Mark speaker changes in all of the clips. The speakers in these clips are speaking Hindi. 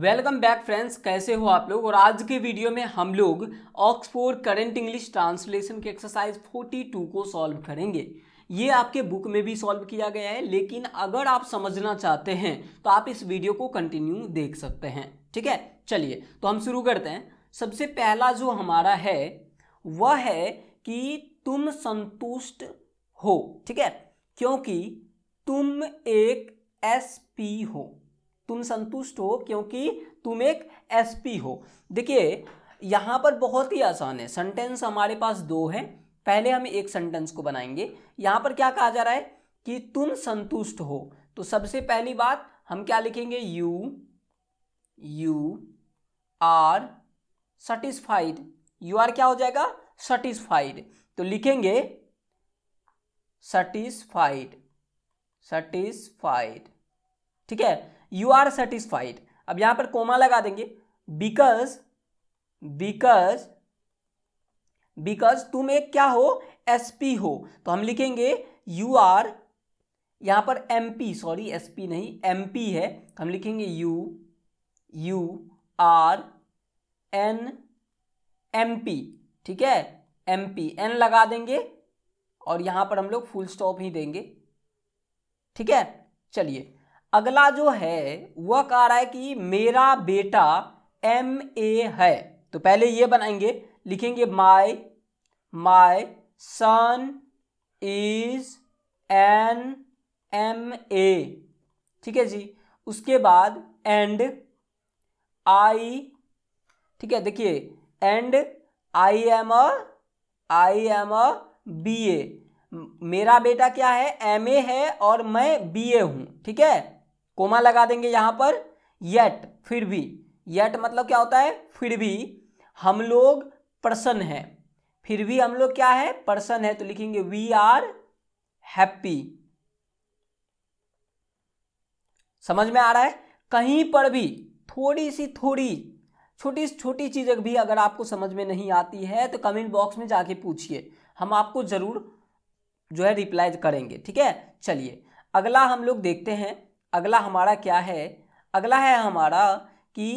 Speaker 1: वेलकम बैक फ्रेंड्स कैसे हो आप लोग और आज के वीडियो में हम लोग ऑक्सफोर्ड करेंट इंग्लिश ट्रांसलेशन के एक्सरसाइज 42 को सॉल्व करेंगे ये आपके बुक में भी सॉल्व किया गया है लेकिन अगर आप समझना चाहते हैं तो आप इस वीडियो को कंटिन्यू देख सकते हैं ठीक है चलिए तो हम शुरू करते हैं सबसे पहला जो हमारा है वह है कि तुम संतुष्ट हो ठीक है क्योंकि तुम एक एस हो तुम संतुष्ट हो क्योंकि तुम एक एसपी हो देखिए यहाँ पर बहुत ही आसान है सेंटेंस हमारे पास दो है पहले हम एक सेंटेंस को बनाएंगे यहाँ पर क्या कहा जा रहा है कि तुम संतुष्ट हो तो सबसे पहली बात हम क्या लिखेंगे you you are satisfied you are क्या हो जाएगा सेटिस्फाइड तो लिखेंगे सेटिस्फाइड सेटिस्फाइड ठीक है यू आर सेटिस्फाइड अब यहां पर कोमा लगा देंगे बिकॉज बिकॉज बिकॉज तुम एक क्या हो एसपी हो तो हम लिखेंगे यू आर यहां पर एमपी सॉरी एसपी नहीं एमपी है तो हम लिखेंगे you you are an M P ठीक है एम पी एन लगा देंगे और यहां पर हम लोग फुल स्टॉप ही देंगे ठीक है चलिए अगला जो है वह कह रहा है कि मेरा बेटा एम ए है तो पहले ये बनाएंगे लिखेंगे my my son is an M A ठीक है जी उसके बाद एंड आई ठीक है देखिए and I am a I am a B A मेरा बेटा क्या है एम ए है और मैं बी ए हूँ ठीक है कोमा लगा देंगे यहां पर येट फिर भी येट मतलब क्या होता है फिर भी हम लोग पर्सन है फिर भी हम लोग क्या है पर्सन है तो लिखेंगे वी आर हैप्पी समझ में आ रहा है कहीं पर भी थोड़ी सी थोड़ी छोटी छोटी चीज़ भी अगर आपको समझ में नहीं आती है तो कमेंट बॉक्स में जाके पूछिए हम आपको ज़रूर जो है रिप्लाई करेंगे ठीक है चलिए अगला हम लोग देखते हैं अगला हमारा क्या है अगला है हमारा कि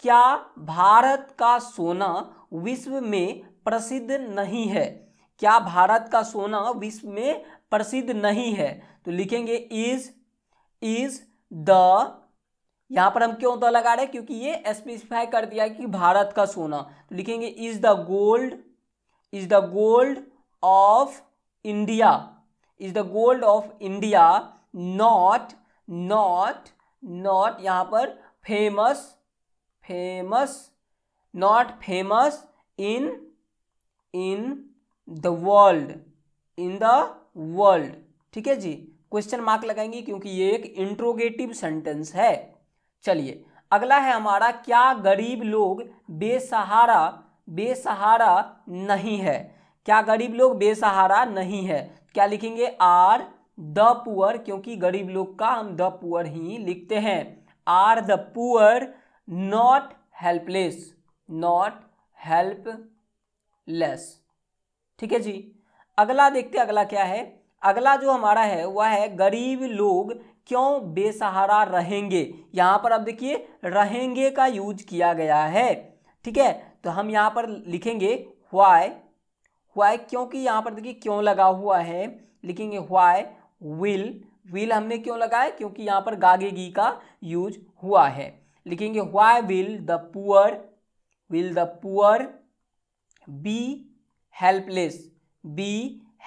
Speaker 1: क्या भारत का सोना विश्व में प्रसिद्ध नहीं है क्या भारत का सोना विश्व में प्रसिद्ध नहीं है तो लिखेंगे इज इज द यहाँ पर हम क्यों तो लगा रहे क्योंकि ये स्पेसिफाई कर दिया कि भारत का सोना तो लिखेंगे is the gold is the gold of India is the gold of India not not not यहाँ पर famous famous not famous in in the world in the world ठीक है जी क्वेश्चन मार्क लगाएंगे क्योंकि ये एक इंट्रोगेटिव सेंटेंस है चलिए अगला है हमारा क्या गरीब लोग बेसहारा बेसहारा नहीं है क्या गरीब लोग बेसहारा नहीं है क्या लिखेंगे आर द पुअर क्योंकि गरीब लोग का हम द पुअर ही लिखते हैं are the poor not helpless not helpless ठीक है जी अगला देखते अगला क्या है अगला जो हमारा है वह है गरीब लोग क्यों बेसहारा रहेंगे यहां पर अब देखिए रहेंगे का यूज किया गया है ठीक है तो हम यहां पर लिखेंगे वाई वाई क्योंकि यहां पर देखिए क्यों लगा हुआ है लिखेंगे वाई विल विल हमने क्यों लगाया क्योंकि यहाँ पर गागे गी का यूज हुआ है लिखेंगे why will the poor will the poor be helpless be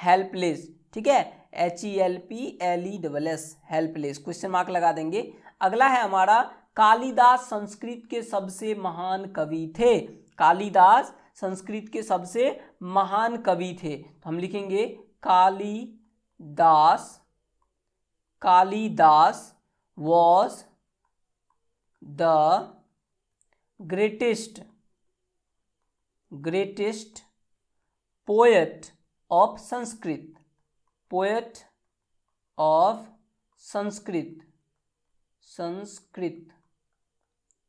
Speaker 1: helpless ठीक है H E L P L E double S helpless question mark लगा देंगे अगला है हमारा कालिदास संस्कृत के सबसे महान कवि थे कालिदास संस्कृत के सबसे महान कवि थे तो हम लिखेंगे Kalidas Kalidas was the greatest greatest poet of Sanskrit poet of Sanskrit Sanskrit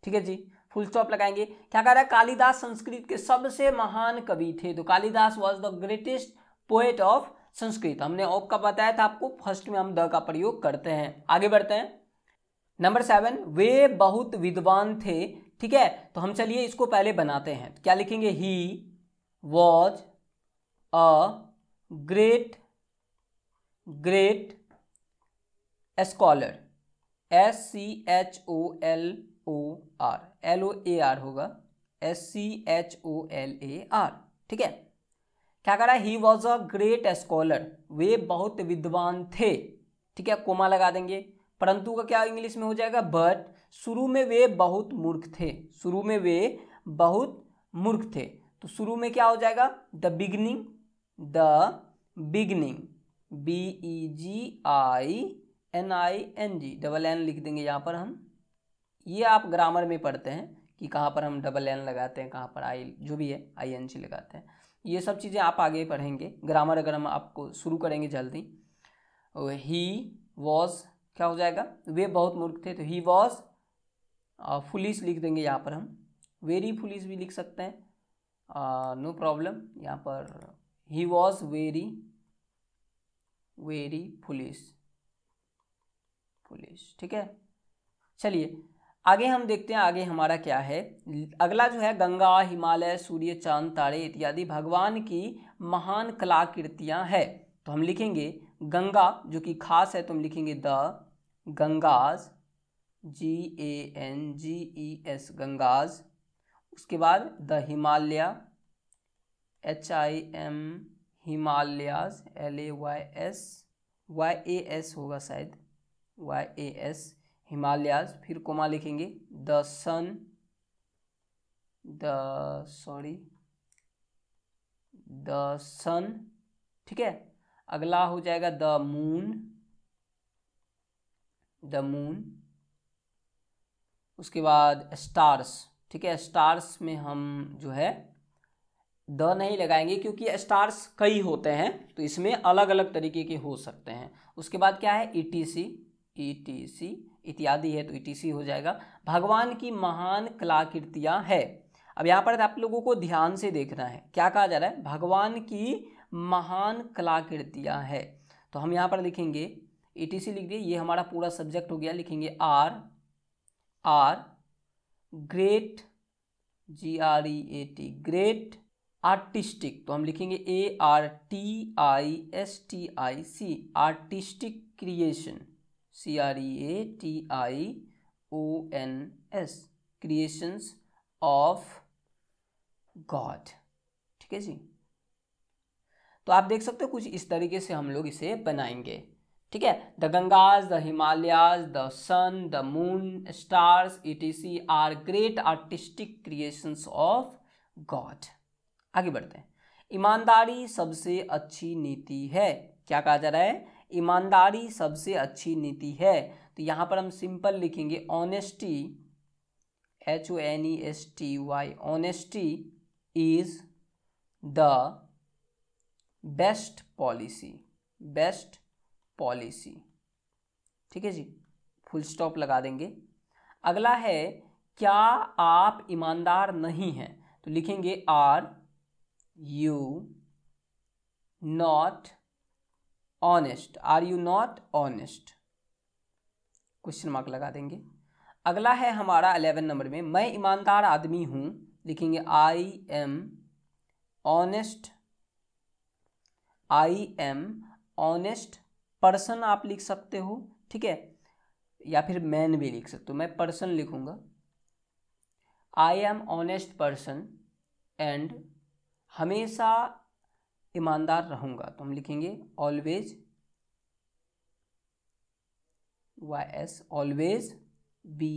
Speaker 1: ठीक है जी फुल स्टॉप लगाएंगे क्या कह रहा है कालिदास संस्कृत के सबसे महान कवि थे तो Kalidas was the greatest poet of Sanskrit हमने ऑप का बताया था आपको फर्स्ट में हम द का प्रयोग करते हैं आगे बढ़ते हैं नंबर सेवन वे बहुत विद्वान थे ठीक है तो हम चलिए इसको पहले बनाते हैं क्या लिखेंगे he was a great great scholar S C H O L O R L O A R होगा S C H O L A R ठीक है क्या कह रहा है he was a great scholar वे बहुत विद्वान थे ठीक है कोमा लगा देंगे परंतु का क्या इंग्लिश में हो जाएगा बट शुरू में वे बहुत मूर्ख थे शुरू में वे बहुत मूर्ख थे तो शुरू में क्या हो जाएगा the beginning the beginning B E G I N I N G double N लिख देंगे यहाँ पर हम ये आप ग्रामर में पढ़ते हैं कि कहाँ पर हम डबल एन लगाते हैं कहाँ पर आई जो भी है आई एन जी लगाते हैं ये सब चीज़ें आप आगे पढ़ेंगे ग्रामर अगर हम आपको शुरू करेंगे जल्दी ही तो वॉज क्या हो जाएगा वे बहुत मूर्ख थे तो ही वॉज फुलिस लिख देंगे यहाँ पर हम वेरी फुलिस भी लिख सकते हैं नो प्रॉब्लम यहाँ पर he was very very foolish foolish ठीक है चलिए आगे हम देखते हैं आगे हमारा क्या है अगला जो है गंगा हिमालय सूर्य चांद तारे इत्यादि भगवान की महान कलाकृतियाँ है तो हम लिखेंगे गंगा जो कि खास है तो हम लिखेंगे the Ganges G A N G E S Ganges उसके बाद the Himalaya H I M Himalayas L A Y S Y A S होगा शायद वाई ए एस हिमालयाज फिर कोमा लिखेंगे the sun the sorry the sun ठीक है अगला हो जाएगा द मून द मून उसके बाद स्टार्स ठीक है स्टार्स में हम जो है द नहीं लगाएंगे क्योंकि स्टार्स कई होते हैं तो इसमें अलग अलग तरीके के हो सकते हैं उसके बाद क्या है E T C E T C इत्यादि है तो ई e हो जाएगा भगवान की महान कलाकृतियाँ है अब यहाँ पर आप लोगों को ध्यान से देखना है क्या कहा जा रहा है भगवान की महान कलाकृतियाँ है तो हम यहाँ पर लिखेंगे ई e लिख दिए ये हमारा पूरा सब्जेक्ट हो गया लिखेंगे are are great G R E A T great artistic तो हम लिखेंगे A R T I S T I C artistic creation C R E A T I O N S creations of God ठीक है जी तो आप देख सकते हो कुछ इस तरीके से हम लोग इसे बनाएंगे ठीक है the Ganges the Himalayas the sun the moon stars it see are great artistic creations of God आगे बढ़ते हैं ईमानदारी सबसे अच्छी नीति है क्या कहा जा रहा है ईमानदारी सबसे अच्छी नीति है तो यहाँ पर हम सिंपल लिखेंगे honesty H O N E S T Y honesty is the best policy best policy ठीक है जी फुल स्टॉप लगा देंगे अगला है क्या आप ईमानदार नहीं हैं तो लिखेंगे are you not honest are you not honest question mark लगा देंगे अगला है हमारा अलेवन नंबर में मैं ईमानदार आदमी हूं लिखेंगे I am honest I am honest person आप लिख सकते हो ठीक है या फिर मैन भी लिख सकते हो मैं पर्सन लिखूंगा I am honest person and हमेशा ईमानदार रहूंगा तो हम लिखेंगे always Y S always be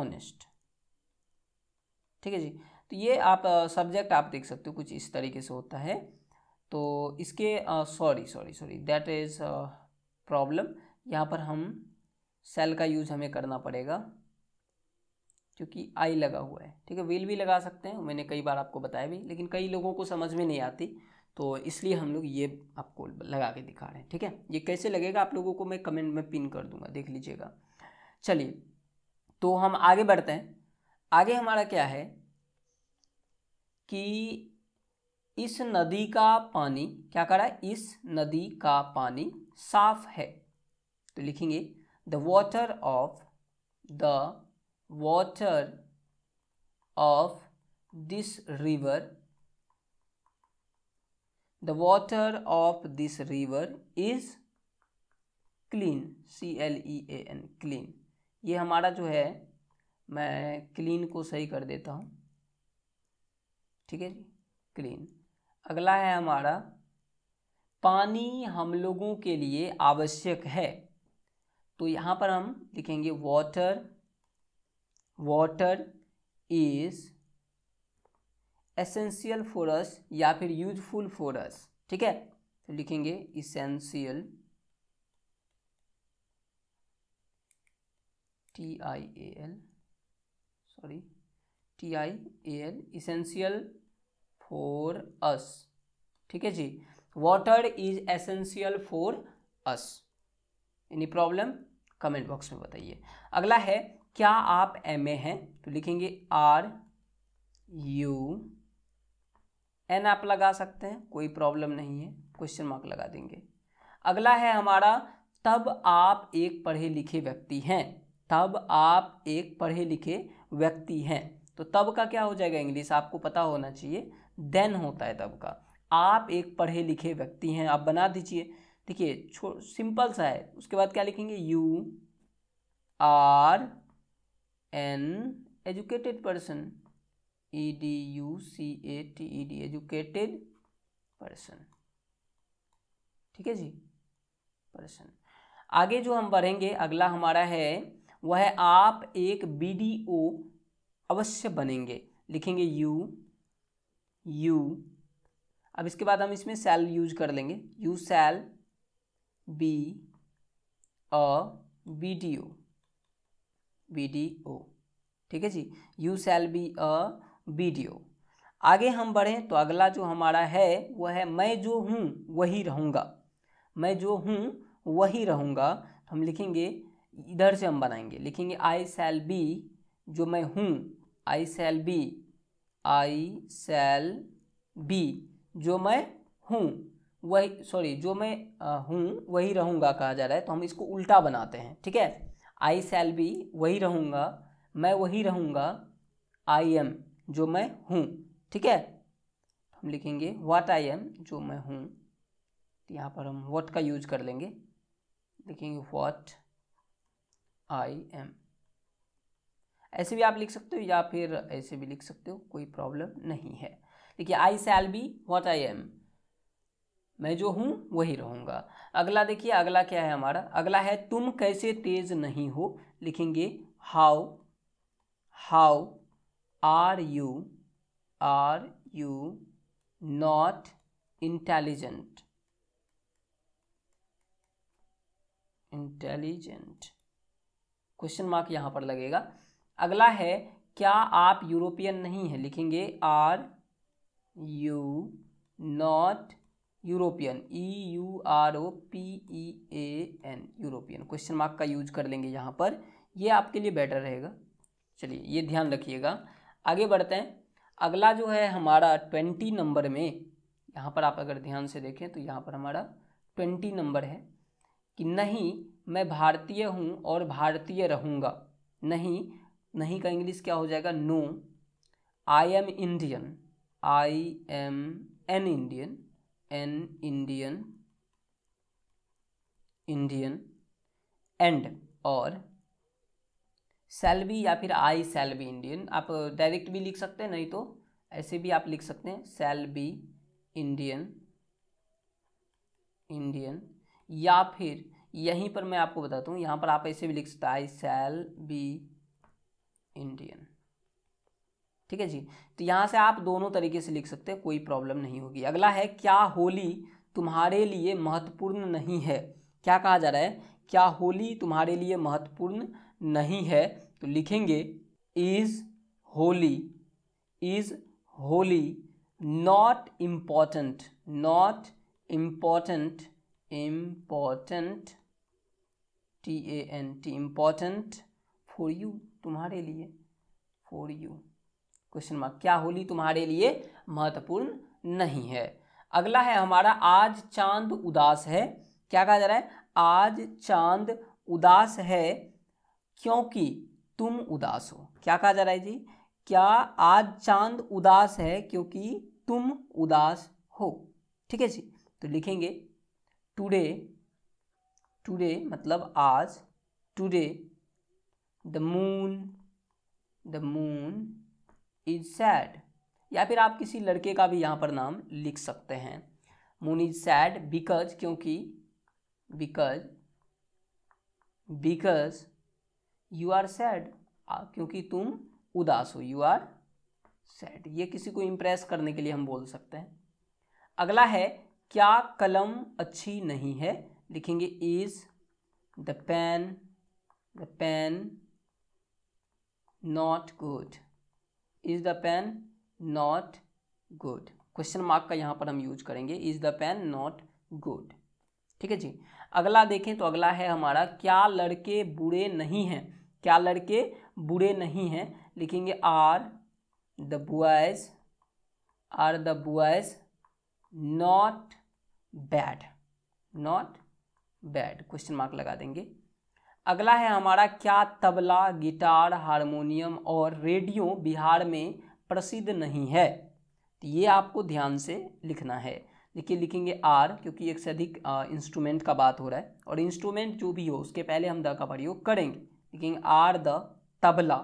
Speaker 1: honest ठीक है जी तो ये आप सब्जेक्ट आप देख सकते हो कुछ इस तरीके से होता है तो इसके sorry sorry sorry that is problem यहाँ पर हम सेल का यूज हमें करना पड़ेगा क्योंकि आई लगा हुआ है ठीक है विल भी लगा सकते हैं मैंने कई बार आपको बताया भी लेकिन कई लोगों को समझ में नहीं आती तो इसलिए हम लोग ये आपको लगा के दिखा रहे हैं ठीक है ये कैसे लगेगा आप लोगों को मैं कमेंट में पिन कर दूंगा देख लीजिएगा चलिए तो हम आगे बढ़ते हैं आगे हमारा क्या है कि इस नदी का पानी क्या कह रहा है इस नदी का पानी साफ है तो लिखेंगे the water of the water of this river the water of this river is clean C L E A N clean ये हमारा जो है मैं क्लीन को सही कर देता हूँ ठीक है जी क्लीन अगला है हमारा पानी हम लोगों के लिए आवश्यक है तो यहाँ पर हम लिखेंगे water water is essential for us या फिर यूजफुल फोरस ठीक है तो लिखेंगे essential T I A L sorry T I A L essential for us ठीक है जी water is essential for us any problem comment box में बताइए अगला है क्या आप एम ए हैं तो लिखेंगे आर यू एन आप लगा सकते हैं कोई प्रॉब्लम नहीं है क्वेश्चन मार्क लगा देंगे अगला है हमारा तब आप एक पढ़े लिखे व्यक्ति हैं तब आप एक पढ़े लिखे व्यक्ति हैं तो तब का क्या हो जाएगा इंग्लिश आपको पता होना चाहिए देन होता है तब का आप एक पढ़े लिखे व्यक्ति हैं आप बना दीजिए देखिए छो सिंपल सा है उसके बाद क्या लिखेंगे you are an educated person E D U C A T E D educated person ठीक है जी पर्सन आगे जो हम बढ़ेंगे अगला हमारा है वह है आप एक बी डी ओ अवश्य बनेंगे लिखेंगे यू यू अब इसके बाद हम इसमें सेल यूज कर लेंगे you shall be a B D O B D O ठीक है जी you shall be a video आगे हम बढ़ें तो अगला जो हमारा है वह है मैं जो हूँ वही रहूँगा मैं जो हूँ वही रहूँगा तो हम लिखेंगे इधर से हम बनाएंगे लिखेंगे आई सेल बी जो मैं हूँ I shall be I shall be जो मैं हूँ वही सॉरी जो मैं हूँ वही रहूँगा कहा जा रहा है तो हम इसको उल्टा बनाते हैं ठीक है आई सेल बी वही रहूँगा मैं वही रहूँगा आई एम जो मैं हूँ ठीक है हम लिखेंगे वाट आई एम जो मैं हूँ तो यहाँ पर हम वट का यूज कर लेंगे लिखेंगे वॉट आई एम ऐसे भी आप लिख सकते हो या फिर ऐसे भी लिख सकते हो कोई प्रॉब्लम नहीं है देखिए I shall be what I am मैं जो हूँ वही रहूँगा अगला देखिए अगला क्या है हमारा अगला है तुम कैसे तेज नहीं हो लिखेंगे how how are you are you not intelligent intelligent question mark यहां पर लगेगा अगला है क्या आप यूरोपियन नहीं है लिखेंगे are you not European E U R O P E A N European question mark का यूज कर लेंगे यहां पर ये आपके लिए बेटर रहेगा चलिए ये ध्यान रखिएगा आगे बढ़ते हैं अगला जो है हमारा ट्वेंटी नंबर में यहाँ पर आप अगर ध्यान से देखें तो यहाँ पर हमारा ट्वेंटी नंबर है कि नहीं मैं भारतीय हूँ और भारतीय रहूँगा नहीं नहीं का इंग्लिश क्या हो जाएगा no I am Indian I am an Indian an Indian Indian and और सेल बी या फिर आई सेल बी इंडियन आप डायरेक्ट भी लिख सकते हैं नहीं तो ऐसे भी आप लिख सकते हैं सेल बी इंडियन इंडियन या फिर यहीं पर मैं आपको बताता हूँ यहाँ पर आप ऐसे भी लिख सकते हैं आई सेल बी इंडियन ठीक है जी तो यहाँ से आप दोनों तरीके से लिख सकते हैं कोई प्रॉब्लम नहीं होगी अगला है क्या होली तुम्हारे लिए महत्वपूर्ण नहीं है क्या कहा जा रहा है क्या होली तुम्हारे लिए महत्वपूर्ण नहीं है तो लिखेंगे is Holi is Holi not important not important important T A N T important for you तुम्हारे लिए फॉर यू क्वेश्चन मार्क क्या होली तुम्हारे लिए महत्वपूर्ण नहीं है अगला है हमारा आज चांद उदास है क्या कहा जा रहा है आज चांद उदास है क्योंकि तुम उदास हो क्या कहा जा रहा है जी क्या आज चांद उदास है क्योंकि तुम उदास हो ठीक है जी तो लिखेंगे टुडे टुडे मतलब आज today the moon the moon is sad या फिर आप किसी लड़के का भी यहाँ पर नाम लिख सकते हैं मून इज सैड बिकॉज क्योंकि because because you are sad क्योंकि तुम उदास हो यू आर सैड ये किसी को इम्प्रेस करने के लिए हम बोल सकते हैं अगला है क्या कलम अच्छी नहीं है लिखेंगे is the pen the pen not good is the pen not good question mark का यहाँ पर हम यूज करेंगे is the pen not good ठीक है जी अगला देखें तो अगला है हमारा क्या लड़के बुरे नहीं हैं क्या लड़के बुरे नहीं हैं लिखेंगे are the boys are the boys not bad not bad question mark लगा देंगे अगला है हमारा क्या तबला गिटार हारमोनियम और रेडियो बिहार में प्रसिद्ध नहीं है तो ये आपको ध्यान से लिखना है देखिए लिखेंगे आर क्योंकि एक से अधिक इंस्ट्रूमेंट का बात हो रहा है और इंस्ट्रूमेंट जो भी हो उसके पहले हम द का प्रयोग करेंगे लेकिन are the tabla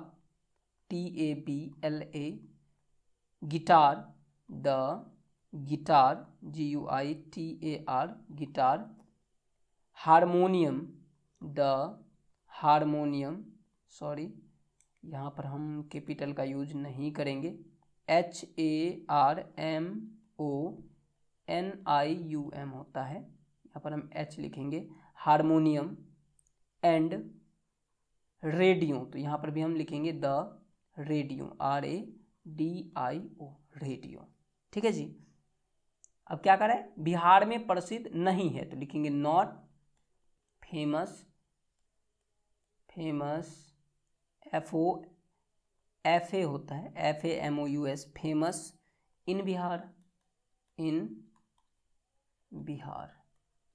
Speaker 1: T A B L A guitar the guitar G U I T A R guitar harmonium the harmonium sorry यहाँ पर हम कैपिटल का यूज नहीं करेंगे H A R M O N I U M होता है यहाँ पर हम एच लिखेंगे हारमोनियम एंड रेडियो तो यहाँ पर भी हम लिखेंगे the radio R A D I O radio ठीक है जी अब क्या करें बिहार में प्रसिद्ध नहीं है तो लिखेंगे not famous famous F O F A होता है F A M O U S famous in Bihar in Bihar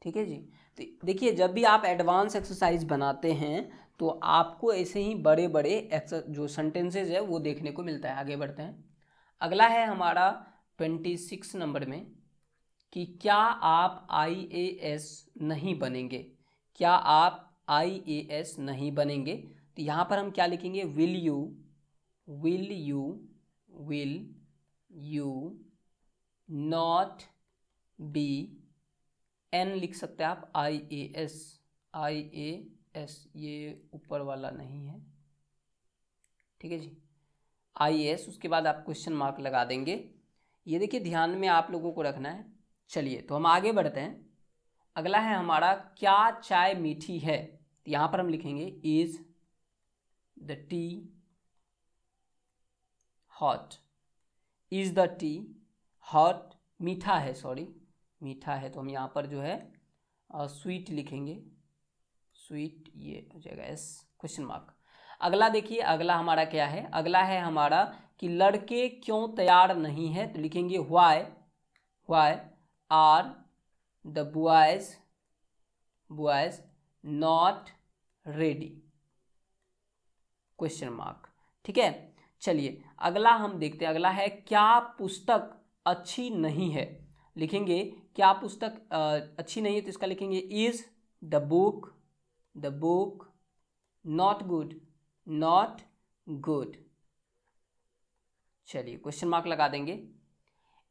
Speaker 1: ठीक है जी तो देखिए जब भी आप एडवांस एक्सरसाइज बनाते हैं तो आपको ऐसे ही बड़े बड़े जो सेंटेंसेज है वो देखने को मिलता है आगे बढ़ते हैं अगला है हमारा ट्वेंटी सिक्स नंबर में कि क्या आप आईएएस नहीं बनेंगे क्या आप आईएएस नहीं बनेंगे तो यहाँ पर हम क्या लिखेंगे will you will you will you not be an लिख सकते हैं आप आई A S I A S ये ऊपर वाला नहीं है ठीक है जी आई एस उसके बाद आप क्वेश्चन मार्क लगा देंगे ये देखिए ध्यान में आप लोगों को रखना है चलिए तो हम आगे बढ़ते हैं अगला है हमारा क्या चाय मीठी है तो यहाँ पर हम लिखेंगे is the tea hot is the tea hot मीठा है सॉरी मीठा है तो हम यहाँ पर जो है स्वीट लिखेंगे स्वीट ये हो जाएगा एस क्वेश्चन मार्क अगला देखिए अगला हमारा क्या है अगला है हमारा कि लड़के क्यों तैयार नहीं है तो लिखेंगे why why are the boys boys not ready question mark ठीक है चलिए अगला हम देखते हैं अगला है क्या पुस्तक अच्छी नहीं है लिखेंगे क्या पुस्तक अच्छी नहीं है तो इसका लिखेंगे is the book the book not good not good चलिए क्वेश्चन मार्क लगा देंगे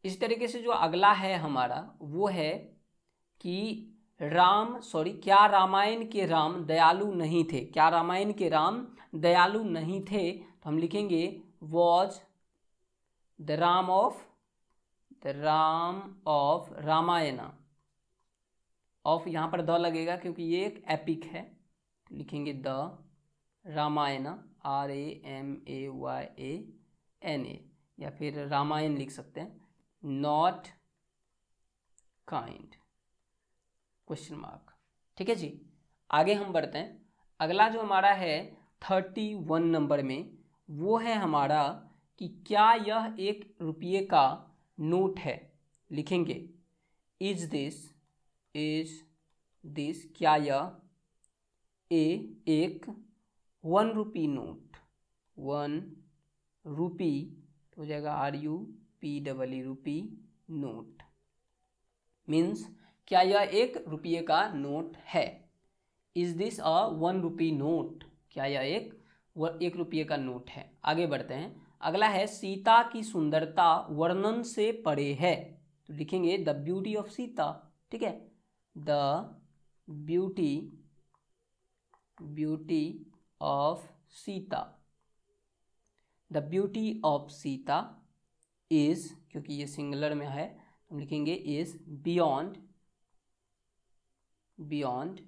Speaker 1: इस तरीके से जो अगला है हमारा वो है कि राम सॉरी क्या रामायण के राम दयालु नहीं थे क्या रामायण के राम दयालु नहीं थे तो हम लिखेंगे was the Ram of the Ram of Ramayana of यहाँ पर द लगेगा क्योंकि ये एक एपिक है तो लिखेंगे the Ramayana R A M A Y A N A या फिर रामायण लिख सकते हैं नॉट काइंड क्वेश्चन मार्क ठीक है जी आगे हम बढ़ते हैं अगला जो हमारा है थर्टी वन नंबर में वो है हमारा कि क्या यह एक रुपये का नोट है लिखेंगे इज दिस इज दिस क्या यह ए एक one rupee note one rupee हो जाएगा R U P double E rupee note means क्या यह एक रुपये का नोट है is this a one rupee note क्या यह एक व, एक रुपये का नोट है आगे बढ़ते हैं अगला है सीता की सुंदरता वर्णन से परे है तो लिखेंगे द ब्यूटी ऑफ सीता ठीक है the beauty beauty of Sita the beauty of Sita is क्योंकि ये सिंगुलर में है हम लिखेंगे इज बियॉन्ड बियॉन्ड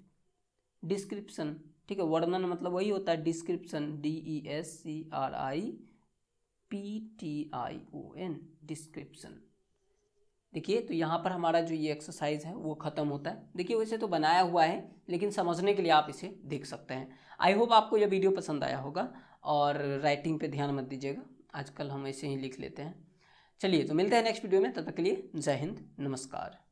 Speaker 1: डिस्क्रिप्शन ठीक है वर्णन मतलब वही होता है description D E S C R I P T I O N description देखिए तो यहाँ पर हमारा जो ये एक्सरसाइज है वो ख़त्म होता है देखिए वैसे तो बनाया हुआ है लेकिन समझने के लिए आप इसे देख सकते हैं आई होप आपको यह वीडियो पसंद आया होगा और राइटिंग पे ध्यान मत दीजिएगा आजकल हम ऐसे ही लिख लेते हैं चलिए तो मिलते हैं नेक्स्ट वीडियो में तब तक के लिए जय हिंद नमस्कार